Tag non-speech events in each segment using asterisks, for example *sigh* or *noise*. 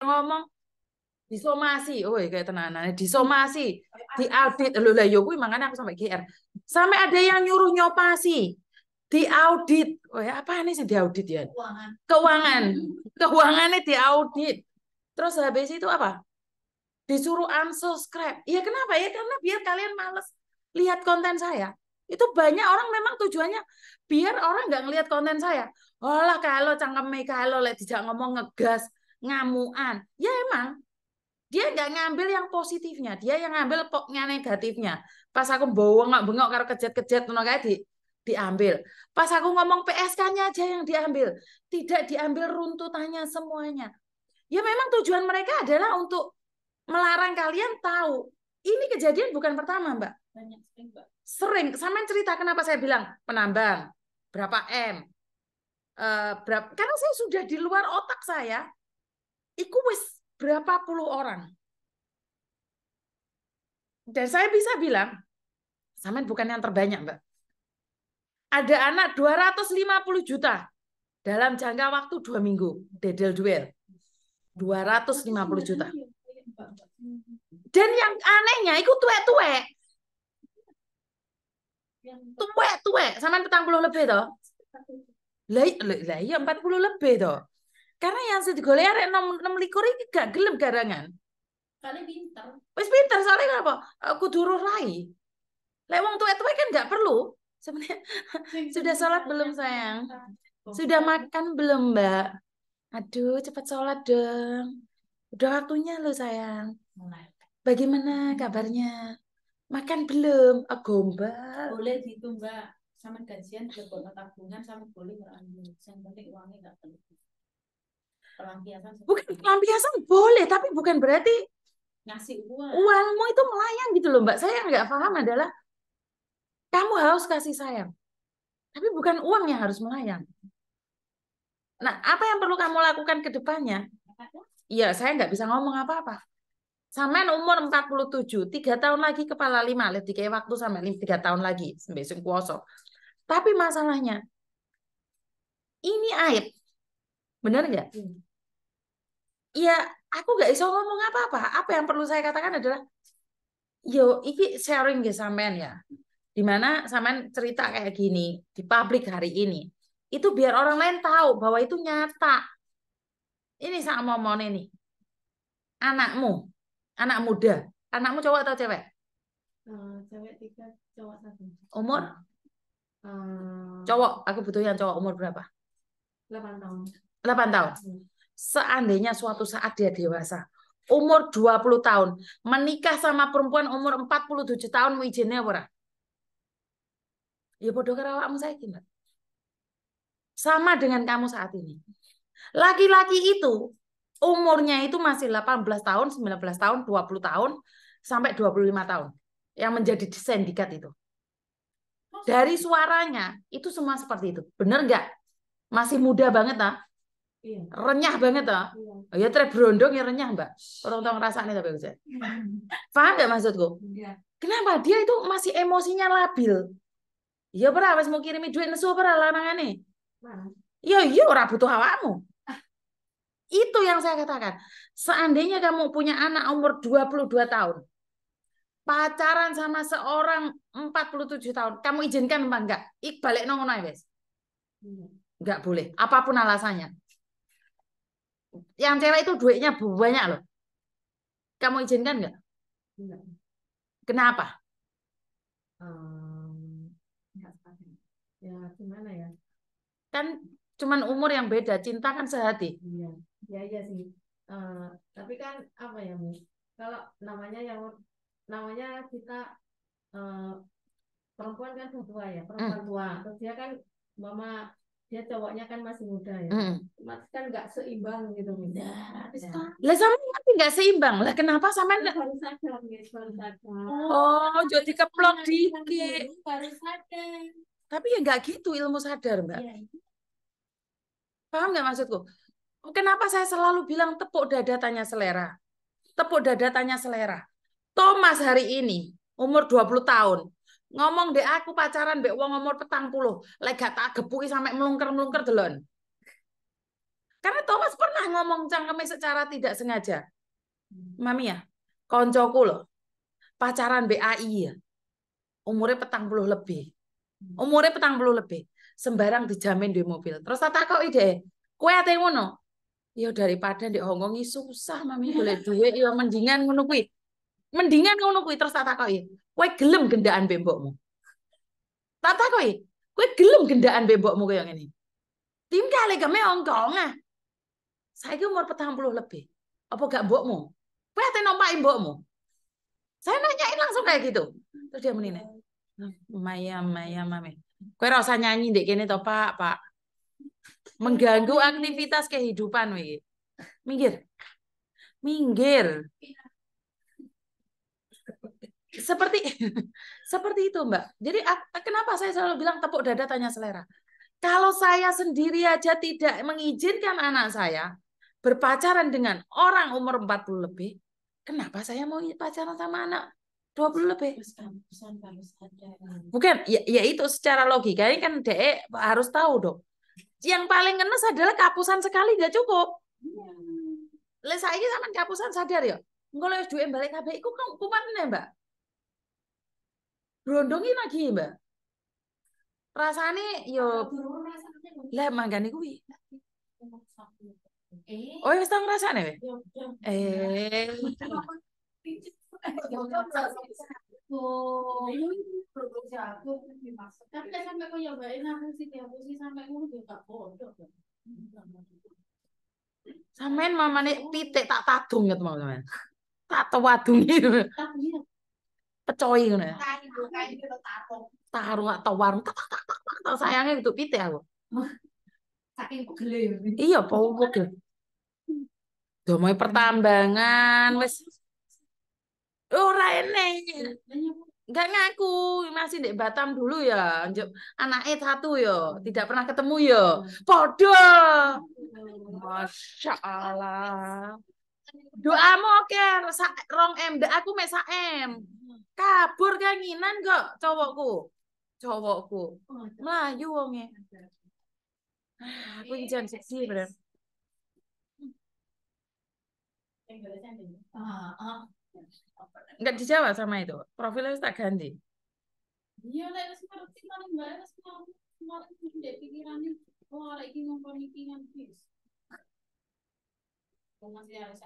ngomong disomasi, oh iya kayak tenan tenanan, disomasi, di diaudit, lo lah yogi ya, makanya aku sampai GR, sampai ada yang nyuruh nyopasi, di audit, oh ya apa ini sih di audit ya? Keuangan, keuangan, keuangannya audit, terus habis itu apa? Disuruh unsubscribe, iya kenapa ya? Karena biar kalian males lihat konten saya, itu banyak orang memang tujuannya biar orang nggak ngelihat konten saya. Olah kalau cangkem kalau lek tidak ngomong ngegas, ngamuan. Ya emang dia nggak ngambil yang positifnya, dia yang ngambil poknya negatifnya. Pas aku bawa nggak bengok karo kejet-kejet ngono di diambil. Pas aku ngomong PSK-nya aja yang diambil, tidak diambil runtutannya semuanya. Ya memang tujuan mereka adalah untuk melarang kalian tahu. Ini kejadian bukan pertama, Mbak. Banyak sering, Mbak. Sering. Sama cerita kenapa saya bilang penambang berapa M. Uh, eh, berapa, karena saya sudah di luar otak saya iku wis berapa puluh orang. Dan saya bisa bilang, Samen bukan yang terbanyak, Mbak. Ada anak 250 juta dalam jangka waktu dua minggu, dedel duel. 250 juta. Dan yang anehnya, itu tuwek-tuwek. Tuwek-tuwek, sama petang puluh lebih toh. Lah, lah iya 40 lebih toh. Karena yang gue lihat enam enam likur ini gak gelem garangan. Kali pinter. wes pinter soalnya kenapa? Aku eh, roh rai. Lek wong tua kan gak perlu. Sebenarnya *laughs* sudah sholat belum sayang? Sudah makan belum, Mbak? Aduh, cepat sholat dong. Udah waktunya lo sayang. Bagaimana kabarnya? Makan belum? Agomba? Ah, boleh gitu, Mbak. Sama gajian, gue tabungan, sama boleh ngambil Yang penting uangnya gak perlu pelampiasan bukan pelampiasan boleh tapi bukan berarti ngasih uang uangmu itu melayang gitu loh mbak saya nggak paham adalah kamu harus kasih sayang tapi bukan uang yang harus melayang nah apa yang perlu kamu lakukan ke depannya Iya, saya nggak bisa ngomong apa-apa. Sampean umur 47, tiga tahun lagi kepala lima, lihat kayak waktu sampai tiga tahun lagi, besok kuoso. Tapi masalahnya, ini aib. Benar nggak? Hmm ya aku gak iso ngomong apa-apa. Apa yang perlu saya katakan adalah yo iki sharing ya sampean ya. Dimana sampean cerita kayak gini di publik hari ini. Itu biar orang lain tahu bahwa itu nyata. Ini sama mau ini. Anakmu, anak muda. Anakmu cowok atau cewek? Eh, cewek tiga, cowok satu. Umur? Eh, cowok, aku butuh yang cowok umur berapa? 8 tahun. 8 tahun. Hmm seandainya suatu saat dia dewasa, umur 20 tahun, menikah sama perempuan umur 47 tahun, mau izinnya apa? Ya bodoh karena awakmu saya Mbak. Sama dengan kamu saat ini. Laki-laki itu umurnya itu masih 18 tahun, 19 tahun, 20 tahun, sampai 25 tahun. Yang menjadi sindikat itu. Dari suaranya, itu semua seperti itu. Bener nggak? Masih muda banget, ah Iya. Renyah banget toh. Iya. Ya trek brondong ya renyah, Mbak. Orang tahu ngrasakne tapi Gus. Ya. *laughs* Paham gak maksudku? Iya. Kenapa dia itu masih emosinya labil? Ya ora wis mau kirimi duit nesu ora lanangane? Nah. Ya iya ora butuh awakmu. Itu yang saya katakan. Seandainya kamu punya anak umur 22 tahun, pacaran sama seorang 47 tahun, kamu izinkan apa enggak? Ik balik nongol ya, Iya. Enggak boleh, apapun alasannya yang cewek itu duitnya banyak loh. Kamu izinkan nggak? Enggak. Kenapa? ya, gimana ya? Kan cuman umur yang beda, cinta kan sehati. Iya, ya, iya ya, sih. Uh, tapi kan apa ya, Miss? Kalau namanya yang namanya kita uh, perempuan kan tua ya, perempuan hmm. tua. Terus dia kan mama dia cowoknya kan masih muda ya. Mm. Mas kan nggak seimbang gitu Nah, ya. Lah sama nanti nggak seimbang. Lah kenapa sama ya, baru sadar, guys, baru sadar. Oh, jadi keplok kan, dikit. Baru sadar. Tapi ya nggak gitu ilmu sadar, Mbak. Ya. Paham nggak maksudku? Kenapa saya selalu bilang tepuk dada tanya selera? Tepuk dada tanya selera. Thomas hari ini umur 20 tahun Ngomong deh aku pacaran be, uang umur petang puluh, lagi gak tak gepuki sampai melungker-melungker delon. Karena Thomas pernah ngomong cangkeme secara tidak sengaja. Hmm. Mami ya, koncoku loh. Pacaran BAI ya. Umurnya petang puluh lebih. Hmm. Umurnya petang puluh lebih. Sembarang dijamin di mobil. Terus tak kau ide, kue ate ngono. Ya, daripada di Hongkong susah mami boleh duit yo ya, mendingan ngono Mendingan ngono kuwi terus tak takoki. Kowe gelem gendaan bembokmu? Tak takoki. Kowe gelem gendaan bembokmu kaya ngene. Tim kali kami ongkong ah. Saiki umur 40 lebih. Apa gak mbokmu? Kowe ate nompaki mbokmu? Saya nanyain langsung kayak gitu. Terus dia menine. Maya, Maya, Mame. Kue rasa nyanyi dek kene to, Pak, Pak. Mengganggu aktivitas kehidupan wih. Minggir. Minggir seperti *laughs* seperti itu Mbak. Jadi kenapa saya selalu bilang tepuk dada tanya selera? Kalau saya sendiri aja tidak mengizinkan anak saya berpacaran dengan orang umur 40 lebih, kenapa saya mau pacaran sama anak 20 lebih? Bukan, ya, ya itu secara logika ini kan DE harus tahu dong. Yang paling ngenes adalah kapusan sekali gak cukup. Iya. Lesa ini sama kapusan sadar ya. Engko harus duit balik kabeh iku kuman Mbak brondongi lagi mbak rasane yo kan lah manggane kuwi eh. oh wis tau ngrasane we eh Oh, tapi sampai kau nyobain aku sih, tiap sih sampai aku juga bodoh. Sampean mamane pitik tak tadung ya teman-teman, Tak tawadungi. Iya pecoy ngono ya. Taruh atau warung tak tak tak tak, tak sayange kudu pite aku. Saking pegel ya. Iya, po pegel. Domai pertambangan wis ora enek. Enggak ngaku, masih di Batam dulu ya. Anaknya satu ya, tidak pernah ketemu ya. Podo. Masya Allah doamu oke okay. rong m dak aku mesa m kabur kanginan kok cowokku cowokku melayu wonge aku jangan seksi bener Enggak dijawab sama itu. Profilnya tak ganti. Iya, lek wis ngerti kan mbak wis kemarin pikirannya wah lagi ngomong iki nganti. Domongnya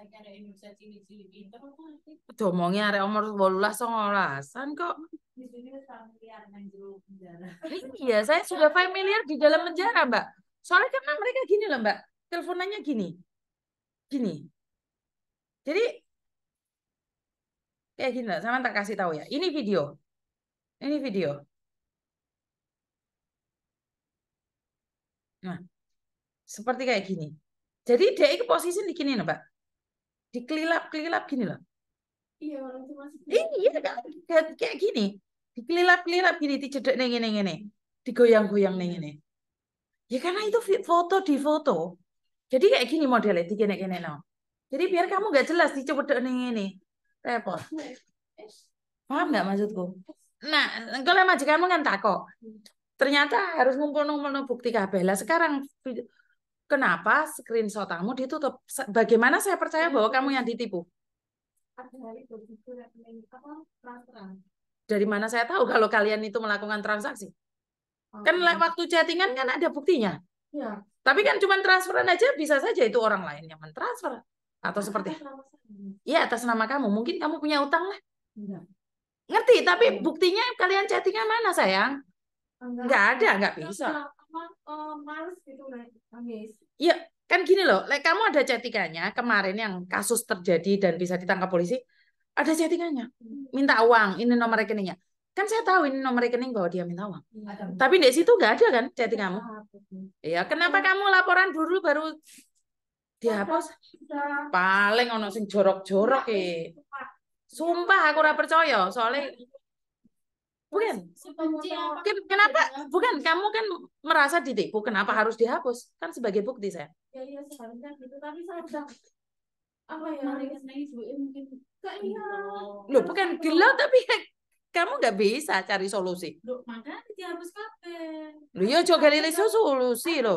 ada umur bolulah 19-an kok. Iya, saya sudah familiar di dalam penjara, Mbak. Soalnya karena mereka gini loh, Mbak. Teleponannya gini. Gini. Jadi kayak gini loh, sama tak kasih tahu ya. Ini video. Ini video. Nah, seperti kayak gini. Jadi dia itu posisi di nih pak, Dikelilap-kelilap gini loh. Iya, orang itu masih. Iya, kayak, kayak gini. Dikelilap-kelilap gini, dicedek nih gini-gini. Digoyang-goyang nih gini. Ya karena itu foto di foto. Jadi kayak gini modelnya, di gini-gini no. Jadi biar kamu gak jelas dicedek nih ini. Repot. Iya, iya. Paham nggak maksudku? Nah, kalau majikanmu kan kok, hmm. Ternyata harus ngumpul-ngumpul bukti kabel. Lah sekarang kenapa screenshot di ditutup? Bagaimana saya percaya bahwa kamu yang ditipu? Dari mana saya tahu kalau kalian itu melakukan transaksi? Kan waktu chattingan kan ada buktinya. Ya. Tapi kan cuma transferan aja bisa saja itu orang lain yang mentransfer atau seperti Iya atas nama kamu. Mungkin kamu punya utang lah. Ya. Ngerti, tapi iya. buktinya kalian chattingan mana sayang? Enggak, enggak ada, enggak bisa oh, males gitu nangis iya kan gini loh like kamu ada chattingannya kemarin yang kasus terjadi dan bisa ditangkap polisi ada chattingannya. Hmm. minta uang ini nomor rekeningnya kan saya tahu ini nomor rekening bahwa dia minta uang. Iya. Ada. Tapi di situ nggak ada kan chatting kamu? Iya, kenapa iya. kamu laporan dulu baru dihapus? Paling ono sing jorok-jorok ya. Sumpah aku ora percaya, soalnya iya bukan Ken, kenapa bukan kamu kan merasa ditipu kenapa iya. harus dihapus kan sebagai bukti ya, iya, gitu. saya ya gitu. ya lo bukan iya, gelo tapi kamu nggak bisa cari solusi loh makanya dihapus kapan lo yo coba lili solusi lo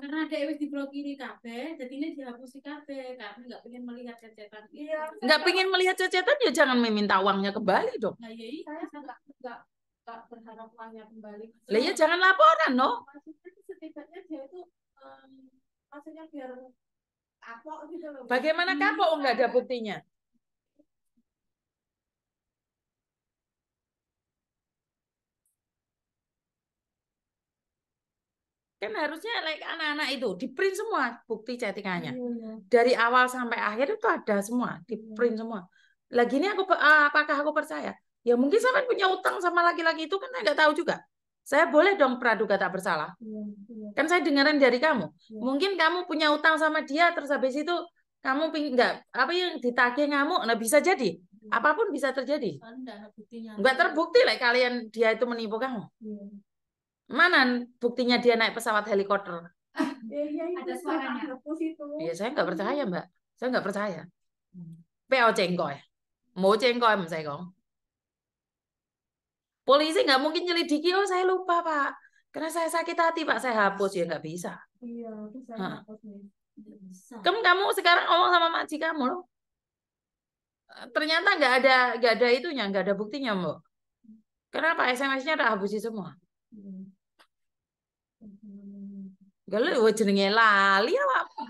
karena ada di wis diblokiri kabeh jadinya dihapusi kafe, karena nggak pengen melihat cecetan iya, iya. nggak pengen melihat cecetan ya jangan meminta uangnya kembali dong nah, iya, iya saya nggak nggak nggak berharap uangnya kembali lah ya jangan laporan no maksudnya setidaknya dia itu um, maksudnya biar kapok gitu loh bagaimana iya, kapok nggak ada iya. buktinya kan harusnya like anak-anak itu di print semua bukti chattingannya yeah. Hmm. dari awal sampai akhir itu ada semua di print hmm. semua lagi ini aku ah, apakah aku percaya ya mungkin sampai punya utang sama laki-laki itu kan nggak tahu juga saya boleh dong praduga tak bersalah hmm, kan saya dengaran dari kamu mungkin kamu punya utang sama dia terus habis itu kamu nggak apa yang ditagih kamu nah bisa jadi apapun bisa terjadi nggak terbukti lah like, kalian dia itu menipu kamu yeah. Mana buktinya dia naik pesawat helikopter? *laughs* Eh, iya ada suaranya. Iya, saya nggak percaya, Mbak. Saya nggak percaya. Hmm. PO cengkoy. Ya. Mau cengkoy, ya, saya kong. Polisi nggak mungkin nyelidiki, oh saya lupa, Pak. Karena saya sakit hati, Pak. Saya hapus, ya nggak bisa. Iya, bisa nah. bisa. Kamu, kamu sekarang ngomong oh, sama makci kamu loh. Ternyata nggak ada nggak ada itunya, nggak ada buktinya, Mbak. Kenapa SMS-nya udah habusi semua? Galuh wae jenenge lali apa?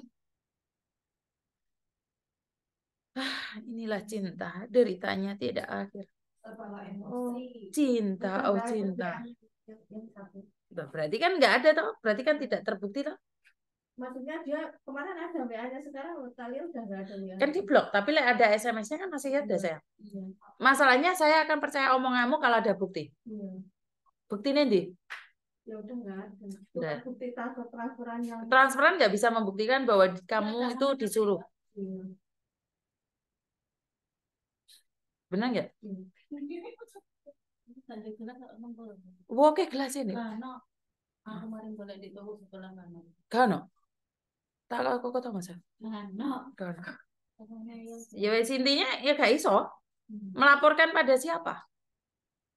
Ah, inilah cinta, deritanya tidak akhir. Oh, cinta, oh cinta. Berarti kan nggak ada toh? Berarti kan tidak terbukti toh? maksudnya dia kemarin ada WA-nya sekarang kalian udah nggak ada WA. Kan di blok, tapi like ada SMS-nya kan masih ada iya. saya. Iya. Masalahnya saya akan percaya omonganmu kalau ada bukti. Iya. Buktinya di? ya udah enggak Bukti transfer transferan yang transferan nggak bisa membuktikan bahwa iya, kamu ya, itu kan disuruh. Ya. Benar Ya. Oke gelas ini. Kano. ah kemarin boleh ditahu sekolah kano. Kano. Tak aku kata tahu masa. Kano. Kano. Ya intinya ya gak iso. Hmm. Melaporkan pada siapa?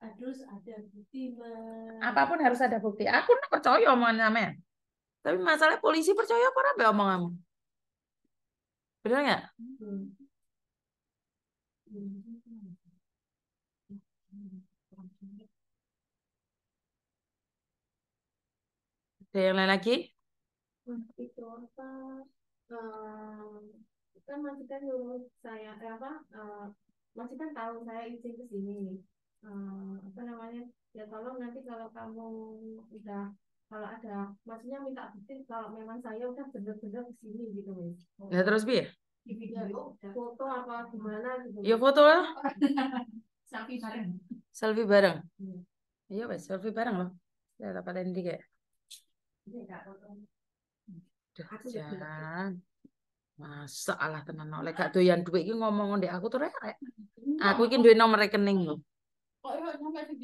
harus ada bukti men... apapun harus ada bukti aku nggak percaya omongan sampean tapi masalah polisi percaya apa nabe omonganmu benar nggak ada yang lain lagi itu apa eh, kita masih kan saya eh, apa eh, masih kan tahu saya izin ke sini uh, apa namanya ya tolong nanti kalau kamu udah kalau ada maksudnya minta bukti kalau memang saya udah bener-bener kesini gitu mas oh. ya terus bi di video iya. foto apa gimana gitu ya foto lah *laughs* selfie bareng selfie bareng iya wes iya, selfie bareng loh ya dapat nanti kayak jangan masa tenan oleh gak doyan duit iki ngomong ndek aku tuh rek aku iki dua nomor rekening loh. 哦，一会儿他们再去。